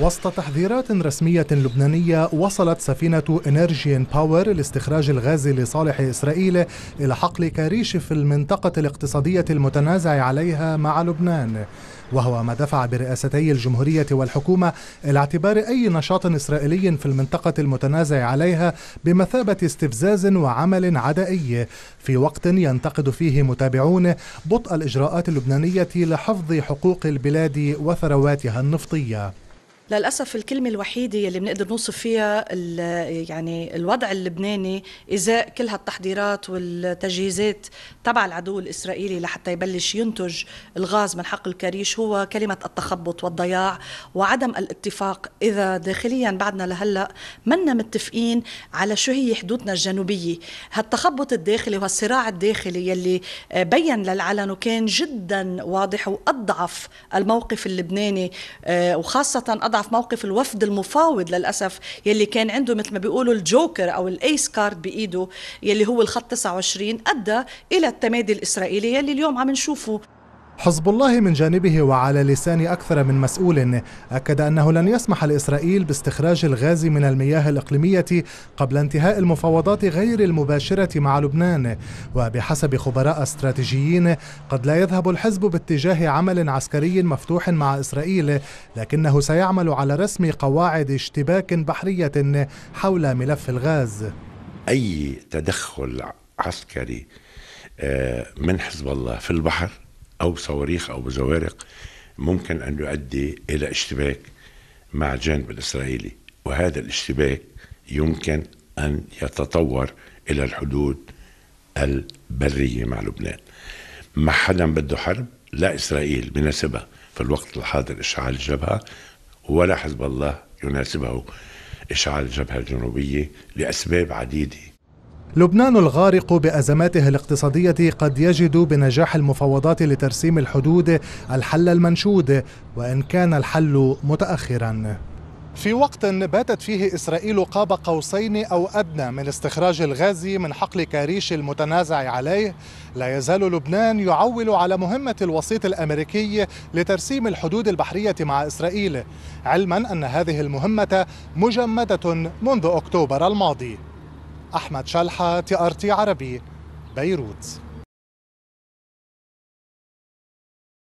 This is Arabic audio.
وسط تحذيرات رسمية لبنانية وصلت سفينة انرجين باور لاستخراج الغاز لصالح إسرائيل إلى حقل كاريش في المنطقة الاقتصادية المتنازع عليها مع لبنان وهو ما دفع برئاستي الجمهورية والحكومة إلى اعتبار أي نشاط إسرائيلي في المنطقة المتنازع عليها بمثابة استفزاز وعمل عدائي في وقت ينتقد فيه متابعون بطء الإجراءات اللبنانية لحفظ حقوق البلاد وثرواتها النفطية للأسف الكلمة الوحيدة اللي بنقدر نوصف فيها يعني الوضع اللبناني إزاء كل هالتحضيرات والتجهيزات تبع العدو الإسرائيلي لحتى يبلش ينتج الغاز من حق الكريش هو كلمة التخبط والضياع وعدم الاتفاق إذا داخليا بعدنا لهلأ منا متفقين على شو هي حدودنا الجنوبية هالتخبط الداخلي وهالصراع الداخلي يلي بين للعلن وكان جدا واضح وأضعف الموقف اللبناني آه، وخاصة أضعف ضعف موقف الوفد المفاوض للأسف يلي كان عنده مثل ما بيقولوا الجوكر أو الأيس كارد بإيده يلي هو الخط 29 أدى إلى التمادي الإسرائيلي يلي اليوم عم نشوفه حزب الله من جانبه وعلى لسان أكثر من مسؤول أكد أنه لن يسمح لإسرائيل باستخراج الغاز من المياه الإقليمية قبل انتهاء المفاوضات غير المباشرة مع لبنان وبحسب خبراء استراتيجيين قد لا يذهب الحزب باتجاه عمل عسكري مفتوح مع إسرائيل لكنه سيعمل على رسم قواعد اشتباك بحرية حول ملف الغاز أي تدخل عسكري آه، من حزب الله في البحر أو صواريخ أو بزوارق ممكن أن يؤدي إلى اشتباك مع الجانب الإسرائيلي وهذا الاشتباك يمكن أن يتطور إلى الحدود البرية مع لبنان ما حدا بده حرب لا إسرائيل بناسبها في الوقت الحاضر إشعال الجبهة ولا حزب الله يناسبه إشعال الجبهة الجنوبية لأسباب عديدة لبنان الغارق بأزماته الاقتصادية قد يجد بنجاح المفاوضات لترسيم الحدود الحل المنشود وإن كان الحل متأخراً في وقت باتت فيه إسرائيل قاب قوسين أو أدنى من استخراج الغاز من حقل كاريش المتنازع عليه لا يزال لبنان يعول على مهمة الوسيط الأمريكي لترسيم الحدود البحرية مع إسرائيل علما أن هذه المهمة مجمدة منذ أكتوبر الماضي أحمد شلحة تي آر تي عربي بيروت